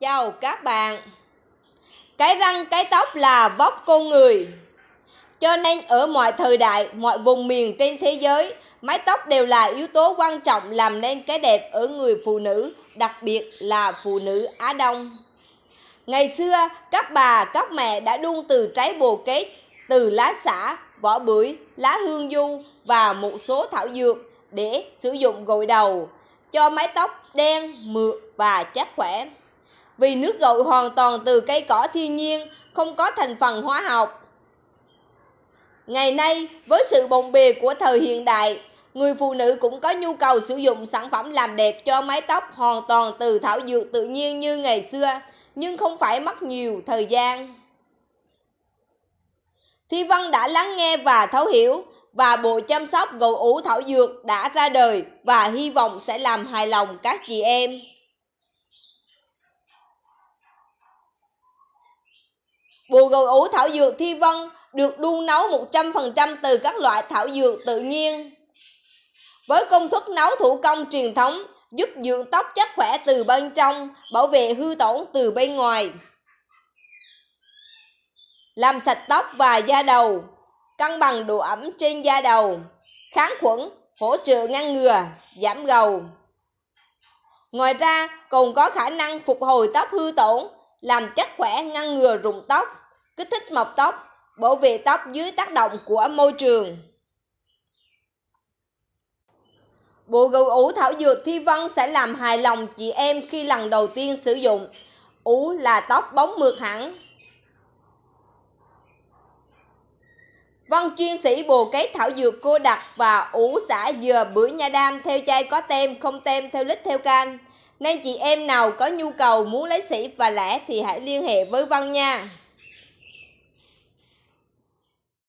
Chào các bạn Cái răng cái tóc là vóc con người Cho nên ở mọi thời đại, mọi vùng miền trên thế giới Mái tóc đều là yếu tố quan trọng làm nên cái đẹp ở người phụ nữ Đặc biệt là phụ nữ Á Đông Ngày xưa, các bà, các mẹ đã đun từ trái bồ kết, từ lá xả, vỏ bưởi, lá hương du và một số thảo dược để sử dụng gội đầu cho mái tóc đen, mượt và chắc khỏe vì nước gội hoàn toàn từ cây cỏ thiên nhiên, không có thành phần hóa học. Ngày nay, với sự bồng bề của thời hiện đại, người phụ nữ cũng có nhu cầu sử dụng sản phẩm làm đẹp cho mái tóc hoàn toàn từ thảo dược tự nhiên như ngày xưa, nhưng không phải mất nhiều thời gian. Thi Vân đã lắng nghe và thấu hiểu, và bộ chăm sóc gầu ủ thảo dược đã ra đời và hy vọng sẽ làm hài lòng các chị em. Bồ gầu ủ thảo dược Thi Vân được đun nấu 100% từ các loại thảo dược tự nhiên. Với công thức nấu thủ công truyền thống, giúp dưỡng tóc chắc khỏe từ bên trong, bảo vệ hư tổn từ bên ngoài. Làm sạch tóc và da đầu, cân bằng độ ẩm trên da đầu, kháng khuẩn, hỗ trợ ngăn ngừa, giảm gầu. Ngoài ra, còn có khả năng phục hồi tóc hư tổn, làm chắc khỏe ngăn ngừa rụng tóc kích thích mọc tóc, bảo vệ tóc dưới tác động của môi trường. Bộ gù ủ thảo dược thi vân sẽ làm hài lòng chị em khi lần đầu tiên sử dụng. Ủ là tóc bóng mượt hẳn. Văn vâng, chuyên sĩ bồ kết thảo dược cô đặc và ủ xả dừa bưởi nha đam theo chai có tem, không tem theo lít theo can. Nên chị em nào có nhu cầu muốn lấy sĩ và lẻ thì hãy liên hệ với Văn nha.